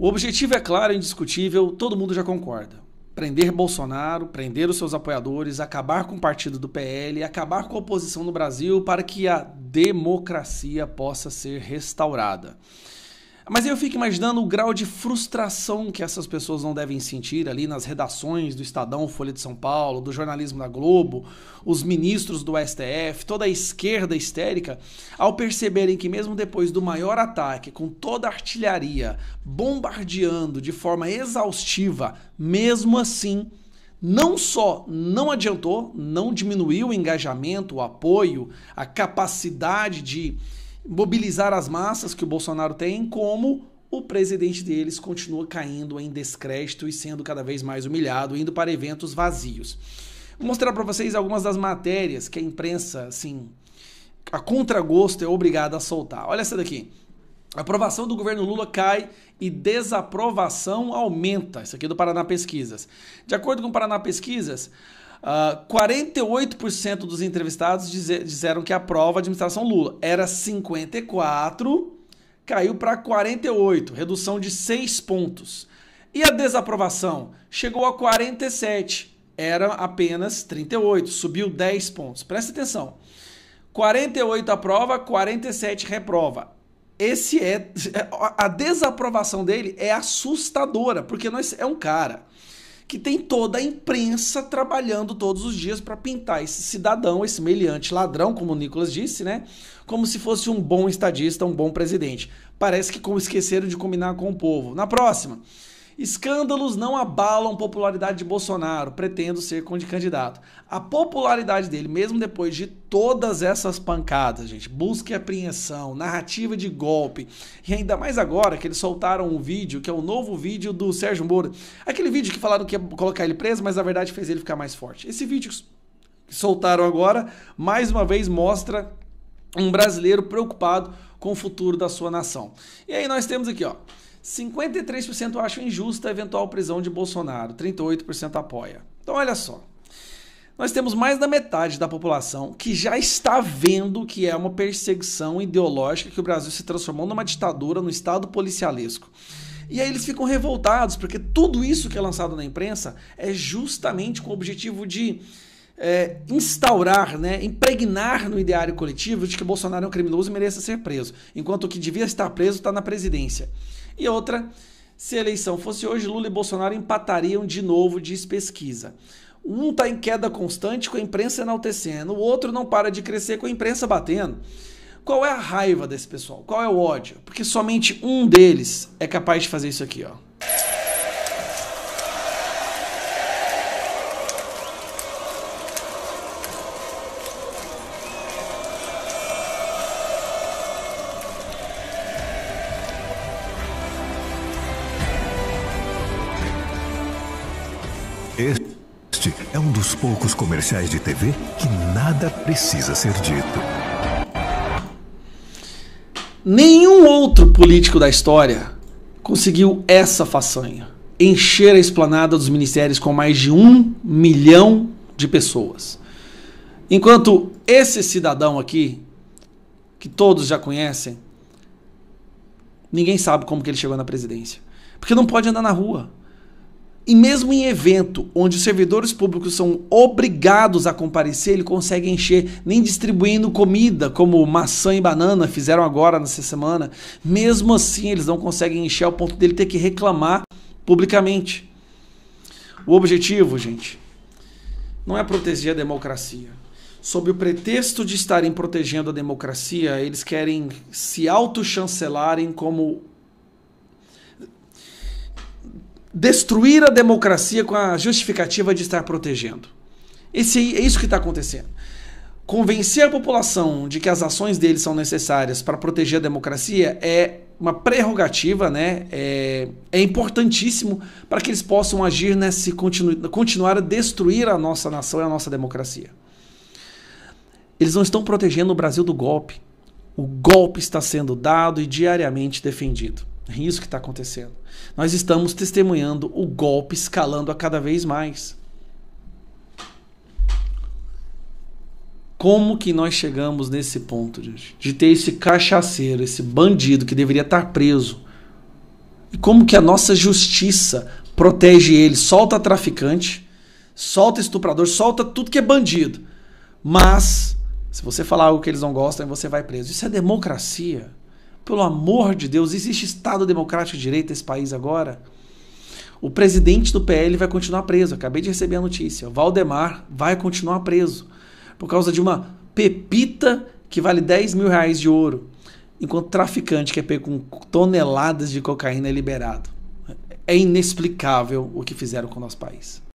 O objetivo é claro e indiscutível, todo mundo já concorda. Prender Bolsonaro, prender os seus apoiadores, acabar com o partido do PL, acabar com a oposição no Brasil para que a democracia possa ser restaurada. Mas eu fico imaginando o grau de frustração que essas pessoas não devem sentir ali nas redações do Estadão, Folha de São Paulo, do jornalismo da Globo, os ministros do STF, toda a esquerda histérica, ao perceberem que mesmo depois do maior ataque, com toda a artilharia bombardeando de forma exaustiva, mesmo assim, não só não adiantou, não diminuiu o engajamento, o apoio, a capacidade de mobilizar as massas que o Bolsonaro tem, como o presidente deles continua caindo em descrédito e sendo cada vez mais humilhado, indo para eventos vazios. Vou mostrar para vocês algumas das matérias que a imprensa, assim, a contragosto é obrigada a soltar. Olha essa daqui. A aprovação do governo Lula cai e desaprovação aumenta. Isso aqui é do Paraná Pesquisas. De acordo com o Paraná Pesquisas, Uh, ah, 48% dos entrevistados dizer, disseram que aprova a administração Lula. Era 54%, caiu para 48%, redução de 6 pontos. E a desaprovação chegou a 47%, era apenas 38%, subiu 10 pontos. Presta atenção: 48% aprova, 47% reprova. Esse é. A desaprovação dele é assustadora, porque nós, é um cara que tem toda a imprensa trabalhando todos os dias para pintar esse cidadão, esse meliante ladrão, como o Nicolas disse, né? Como se fosse um bom estadista, um bom presidente. Parece que como esqueceram de combinar com o povo. Na próxima. Escândalos não abalam popularidade de Bolsonaro, pretendo ser candidato. A popularidade dele, mesmo depois de todas essas pancadas, gente, busca e apreensão, narrativa de golpe, e ainda mais agora que eles soltaram um vídeo, que é o um novo vídeo do Sérgio Moro. Aquele vídeo que falaram que ia colocar ele preso, mas na verdade fez ele ficar mais forte. Esse vídeo que soltaram agora, mais uma vez mostra um brasileiro preocupado com o futuro da sua nação. E aí nós temos aqui, ó. 53% acham injusta a eventual prisão de Bolsonaro, 38% apoia. Então olha só. Nós temos mais da metade da população que já está vendo que é uma perseguição ideológica que o Brasil se transformou numa ditadura, no estado policialesco. E aí eles ficam revoltados, porque tudo isso que é lançado na imprensa é justamente com o objetivo de é, instaurar, né, impregnar no ideário coletivo de que Bolsonaro é um criminoso e mereça ser preso, enquanto o que devia estar preso está na presidência. E outra, se a eleição fosse hoje, Lula e Bolsonaro empatariam de novo, diz pesquisa. Um está em queda constante com a imprensa enaltecendo, o outro não para de crescer com a imprensa batendo. Qual é a raiva desse pessoal? Qual é o ódio? Porque somente um deles é capaz de fazer isso aqui, ó. Este é um dos poucos comerciais de TV que nada precisa ser dito. Nenhum outro político da história conseguiu essa façanha: encher a esplanada dos ministérios com mais de um milhão de pessoas. Enquanto esse cidadão aqui, que todos já conhecem, ninguém sabe como que ele chegou na presidência. Porque não pode andar na rua. E mesmo em evento onde os servidores públicos são obrigados a comparecer, ele consegue encher, nem distribuindo comida, como maçã e banana fizeram agora nessa semana. Mesmo assim, eles não conseguem encher ao ponto dele ter que reclamar publicamente. O objetivo, gente, não é proteger a democracia. Sob o pretexto de estarem protegendo a democracia, eles querem se auto-chancelarem como destruir a democracia com a justificativa de estar protegendo. Esse, é isso que está acontecendo. Convencer a população de que as ações deles são necessárias para proteger a democracia é uma prerrogativa, né? É, é importantíssimo para que eles possam agir, nesse continu, continuar a destruir a nossa nação e a nossa democracia. Eles não estão protegendo o Brasil do golpe. O golpe está sendo dado e diariamente defendido. É isso que está acontecendo. Nós estamos testemunhando o golpe escalando a cada vez mais. Como que nós chegamos nesse ponto, gente? De ter esse cachaceiro, esse bandido que deveria estar tá preso. E como que a nossa justiça protege ele, solta traficante, solta estuprador, solta tudo que é bandido. Mas, se você falar algo que eles não gostam, você vai preso. Isso é democracia. Pelo amor de Deus, existe Estado democrático de direito nesse país agora? O presidente do PL vai continuar preso. Acabei de receber a notícia. Valdemar vai continuar preso por causa de uma pepita que vale 10 mil reais de ouro, enquanto traficante que é pego com toneladas de cocaína é liberado. É inexplicável o que fizeram com o nosso país.